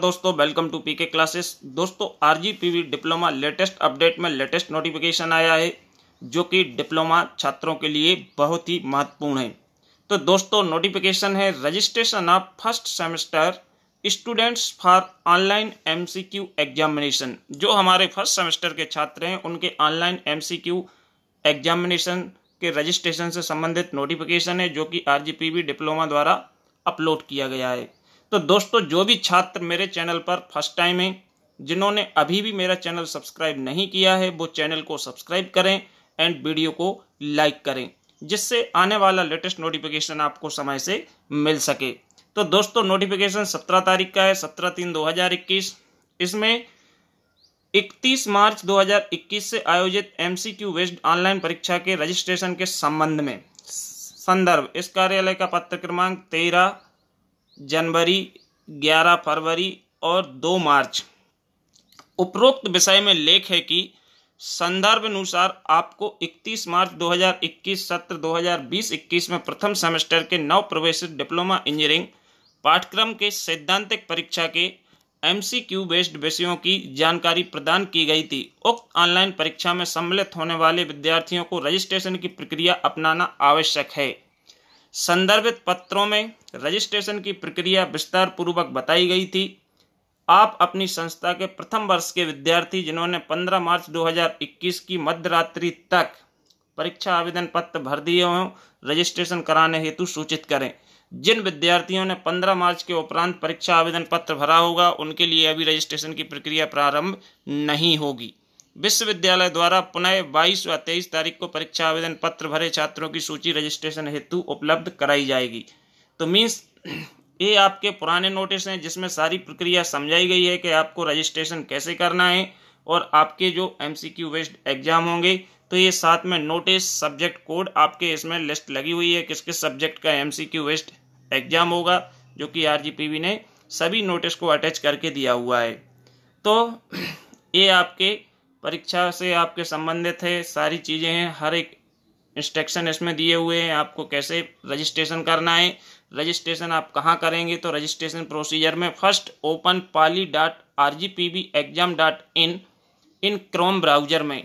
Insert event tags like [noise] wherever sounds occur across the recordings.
दोस्तों welcome to PK classes दोस्तों RGPV diploma latest update में लेटेस्ट नोटिफिकेशन आया है जो कि डिप्लोमा छात्रों के लिए बहुत ही महत्वपूर्ण है तो दोस्तों नोटिफिकेशन है registration of first semester students for online MCQ examination जो हमारे फर्स्ट सेमेस्टर के छात्र हैं उनके ऑनलाइन एम एग्जामिनेशन के रजिस्ट्रेशन से संबंधित नोटिफिकेशन है जो कि आरजीपीवी डिप्लोमा द्वारा अपलोड किया गया है तो दोस्तों जो भी छात्र मेरे चैनल पर फर्स्ट टाइम है जिन्होंने अभी भी मेरा चैनल सब्सक्राइब नहीं किया है वो चैनल को सब्सक्राइब करें एंड वीडियो को लाइक करें जिससे आने वाला लेटेस्ट नोटिफिकेशन आपको समय से मिल सके तो दोस्तों नोटिफिकेशन सत्रह तारीख का है सत्रह तीन दो हजार इक्कीस इसमें इकतीस मार्च 2021 से आयोजित एमसीक्यू वेस्ट ऑनलाइन परीक्षा के रजिस्ट्रेशन के संबंध में संदर्भ इस कार्यालय का पत्र क्रमांक तेरह जनवरी ग्यारह फरवरी और दो मार्च उपरोक्त विषय में लेख है कि संदर्भ अनुसार आपको 31 मार्च 2021 सत्र 2020-21 में प्रथम सेमेस्टर के नव प्रवेश डिप्लोमा इंजीनियरिंग पाठ्यक्रम के सैद्धांतिक परीक्षा के एम सी क्यू बेस्ड विषयों की जानकारी प्रदान की गई थी उक्त ऑनलाइन परीक्षा में सम्मिलित होने वाले विद्यार्थियों को रजिस्ट्रेशन की प्रक्रिया अपनाना आवश्यक है संदर्भित पत्रों में रजिस्ट्रेशन की प्रक्रिया विस्तार पूर्वक बताई गई थी आप अपनी संस्था के प्रथम वर्ष के विद्यार्थी जिन्होंने 15 मार्च 2021 की मध्यरात्रि तक परीक्षा आवेदन पत्र भर दिए हों रजिस्ट्रेशन कराने हेतु सूचित करें जिन विद्यार्थियों ने 15 मार्च के उपरांत परीक्षा आवेदन पत्र भरा होगा उनके लिए अभी रजिस्ट्रेशन की प्रक्रिया प्रारंभ नहीं होगी विश्वविद्यालय द्वारा पुनः 22 व 23 तारीख को परीक्षा आवेदन पत्र भरे छात्रों की सूची रजिस्ट्रेशन हेतु उपलब्ध कराई जाएगी तो मीन्स [clears throat] ये आपके पुराने नोटिस हैं जिसमें सारी प्रक्रिया समझाई गई है कि आपको रजिस्ट्रेशन कैसे करना है और आपके जो M C Q based exam होंगे तो ये साथ में नोटिस सब्जेक्ट कोड आपके इसमें लिस्ट लगी हुई है किस किस सब्जेक्ट का M C Q based exam होगा जो कि आर जी पी वी ने सभी नोटिस को अटैच करके दिया हुआ है तो [clears throat] ये आपके परीक्षा से आपके संबंधित है सारी चीज़ें हैं हर एक इंस्ट्रक्शन इसमें दिए हुए हैं आपको कैसे रजिस्ट्रेशन करना है रजिस्ट्रेशन आप कहाँ करेंगे तो रजिस्ट्रेशन प्रोसीजर में first open poly dot R G P B exam dot in in Chrome browser में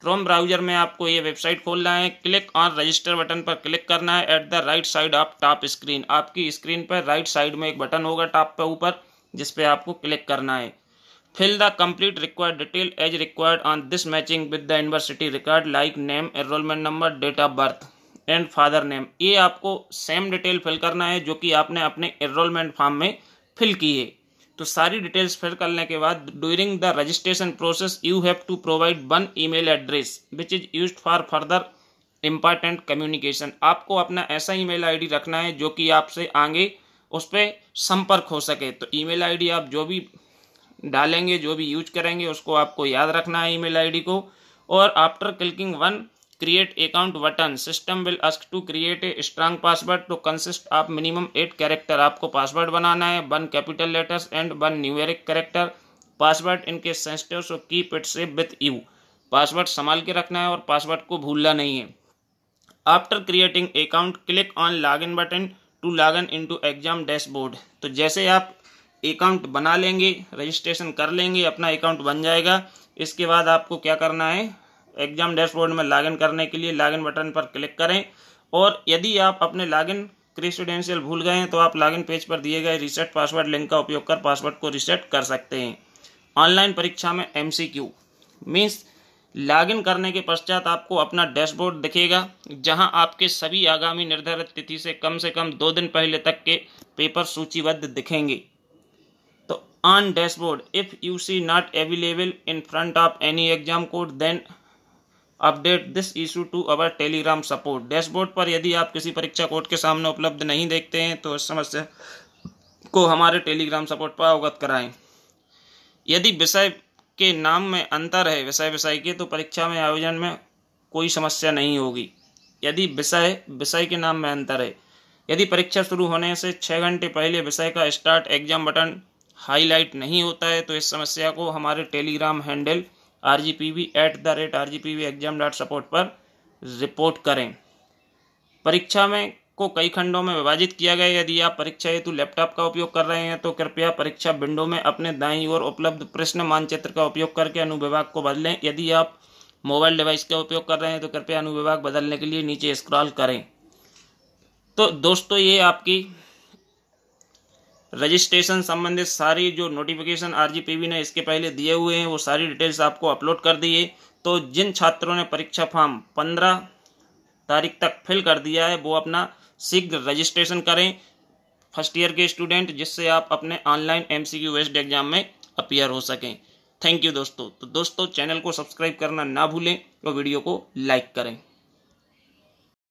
क्रोम ब्राउजर में आपको ये वेबसाइट खोलना है क्लिक ऑन रजिस्टर बटन पर क्लिक करना है at the right side of top screen आपकी स्क्रीन पर राइट साइड में एक बटन होगा टॉप पर ऊपर जिस पर आपको क्लिक करना है fill the complete required detail as required on this matching with the university record like name enrollment number date of birth and father name ये आपको सेम डिटेल फिल करना है जो कि आपने अपने एनरोलमेंट फॉर्म में फिल की है तो सारी डिटेल्स फिल करने के बाद during the registration process you have to provide one email address which is use for further important communication आपको अपना ऐसा ईमेल आईडी रखना है जो कि आपसे आगे उस पर संपर्क हो सके तो ईमेल आईडी आप जो भी डालेंगे जो भी यूज करेंगे उसको आपको याद रखना है ईमेल आईडी को और after clicking one create account button system will ask to create a strong password to consist of minimum eight character आपको पासवर्ड बनाना है one capital letters and one numeric character password इनके sensitive so keep it safe with you password संभाल के रखना है और password को भूलना नहीं है after creating account click on log button to log in to exam dashboard तो जैसे आप अकाउंट बना लेंगे रजिस्ट्रेशन कर लेंगे अपना अकाउंट बन जाएगा इसके बाद आपको क्या करना है एग्जाम डैशबोर्ड में लॉगिन करने के लिए लॉगिन बटन पर क्लिक करें और यदि आप अपने लॉगिन क्रिस्टूडेंशियल भूल गए हैं तो आप लॉगिन पेज पर दिए गए रिसेट पासवर्ड लिंक का उपयोग कर पासवर्ड को रिसेट कर सकते हैं ऑनलाइन परीक्षा में M C Q means login करने के पश्चात आपको अपना डैशबोर्ड दिखेगा जहां आपके सभी आगामी निर्धारित तिथि से कम से कम दो दिन पहले तक के पेपर सूचीबद्ध दिखेंगे तो on dashboard if you see not available in front of any exam code then update this issue to our Telegram support dashboard पर यदि आप किसी परीक्षा कोड के सामने उपलब्ध नहीं देखते हैं तो इस समस्या को हमारे टेलीग्राम सपोर्ट पर अवगत कराएं यदि विषय के नाम में अंतर है विषय विषय के तो परीक्षा में आयोजन में कोई समस्या नहीं होगी यदि विषय विषय के नाम में अंतर है यदि परीक्षा शुरू होने से छः घंटे पहले विषय का स्टार्ट एग्जाम बटन हाईलाइट नहीं होता है तो इस समस्या को हमारे Telegram handle R G P V at the rate R G P V exam dot support पर रिपोर्ट करें परीक्षा में को कई खंडों में विभाजित किया गया यदि आप परीक्षा हेतु लैपटॉप का उपयोग कर रहे हैं तो कृपया परीक्षा विंडो में अपने दाई ओर उपलब्ध प्रश्न मानचित्र का उपयोग करके अनुविभाग को बदलें यदि आप मोबाइल डिवाइस का उपयोग कर रहे हैं तो कृपया अनुविभाग बदलने के लिए नीचे स्क्रॉल करें तो दोस्तों ये आपकी रजिस्ट्रेशन संबंधित सारी जो नोटिफिकेशन आरजीपीवी ने इसके पहले दिए हुए हैं वो सारी डिटेल्स आपको अपलोड कर दिए तो जिन छात्रों ने परीक्षा फॉर्म पंद्रह तारीख तक फिल कर दिया है वो अपना शीघ्र रजिस्ट्रेशन करें फर्स्ट ईयर के स्टूडेंट जिससे आप अपने online M C Q based exam में अपियर हो सकें थैंक यू दोस्तों तो दोस्तों चैनल को सब्सक्राइब करना ना भूलें और वीडियो को लाइक करें